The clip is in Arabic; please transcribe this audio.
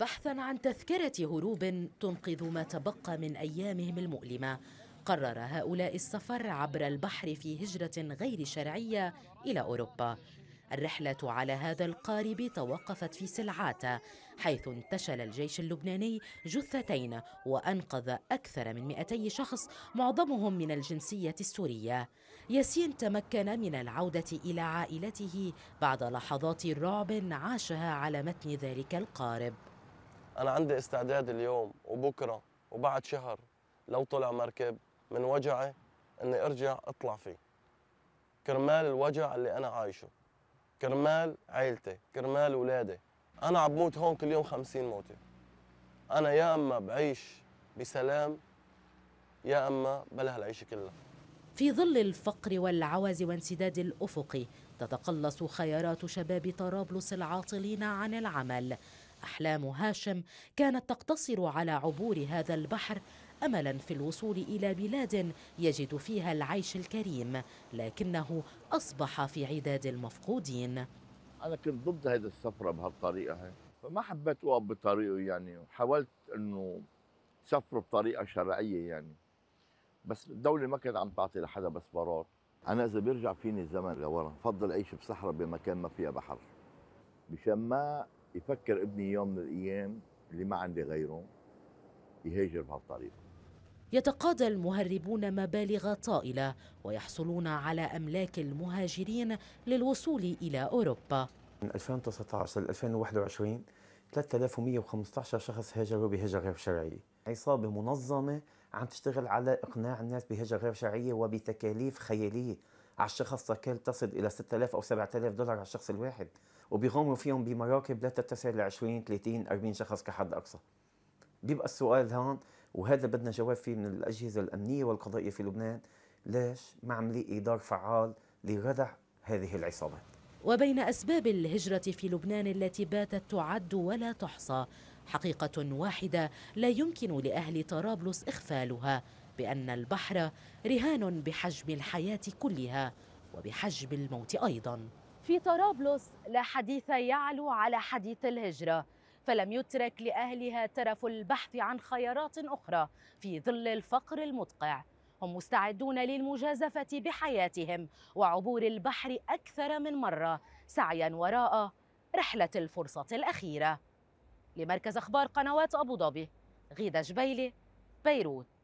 بحثا عن تذكرة هروب تنقذ ما تبقى من أيامهم المؤلمة قرر هؤلاء السفر عبر البحر في هجرة غير شرعية إلى أوروبا الرحلة على هذا القارب توقفت في سلعاتة حيث انتشل الجيش اللبناني جثتين وأنقذ أكثر من 200 شخص معظمهم من الجنسية السورية ياسين تمكن من العودة إلى عائلته بعد لحظات رعب عاشها على متن ذلك القارب انا عندي استعداد اليوم وبكره وبعد شهر لو طلع مركب من وجعي اني ارجع اطلع فيه كرمال الوجع اللي انا عايشه كرمال عيلتي كرمال اولادي انا عم بموت هون كل يوم خمسين موتة انا يا اما بعيش بسلام يا اما بلا هالعيشه كلها في ظل الفقر والعوز وانسداد الافق تتقلص خيارات شباب طرابلس العاطلين عن العمل أحلام هاشم كانت تقتصر على عبور هذا البحر املا في الوصول الى بلاد يجد فيها العيش الكريم لكنه اصبح في عداد المفقودين انا كنت ضد هذه السفره بهالطريقه هي فما حبيت اوقف بطريقه يعني وحاولت انه سفره بطريقه شرعيه يعني بس الدوله ما كانت عم تعطي لحدا بس برار انا اذا بيرجع فيني الزمن لورا بفضل اعيش بصحراء بمكان ما فيها بحر مشان ما يفكر ابني يوم من الايام اللي ما عندي غيره يهاجر بهالطريقه يتقاضى المهربون مبالغ طائله ويحصلون على املاك المهاجرين للوصول الى اوروبا من 2019 ل 2021 3115 شخص هاجروا بهجرة غير شرعية عصابة منظمة عم تشتغل على إقناع الناس بهجرة غير شرعية وبتكاليف خيالية على الشخص تكاد تصل الى 6000 او 7000 دولار على الشخص الواحد وبيغامروا فيهم بمراكب لا تتسع ل 20 30 40 شخص كحد اقصى بيبقى السؤال هون وهذا بدنا جواب فيه من الاجهزه الامنيه والقضائيه في لبنان ليش ما عم ادار فعال لردع هذه العصابات وبين اسباب الهجره في لبنان التي باتت تعد ولا تحصى حقيقه واحده لا يمكن لاهل طرابلس اخفالها بأن البحر رهان بحجم الحياة كلها وبحجم الموت أيضاً في طرابلس لا حديث يعلو على حديث الهجرة فلم يترك لأهلها ترف البحث عن خيارات أخرى في ظل الفقر المدقع هم مستعدون للمجازفة بحياتهم وعبور البحر أكثر من مرة سعيا وراء رحلة الفرصة الأخيرة لمركز أخبار قنوات أبو ظبي غيدة جبيلي بيروت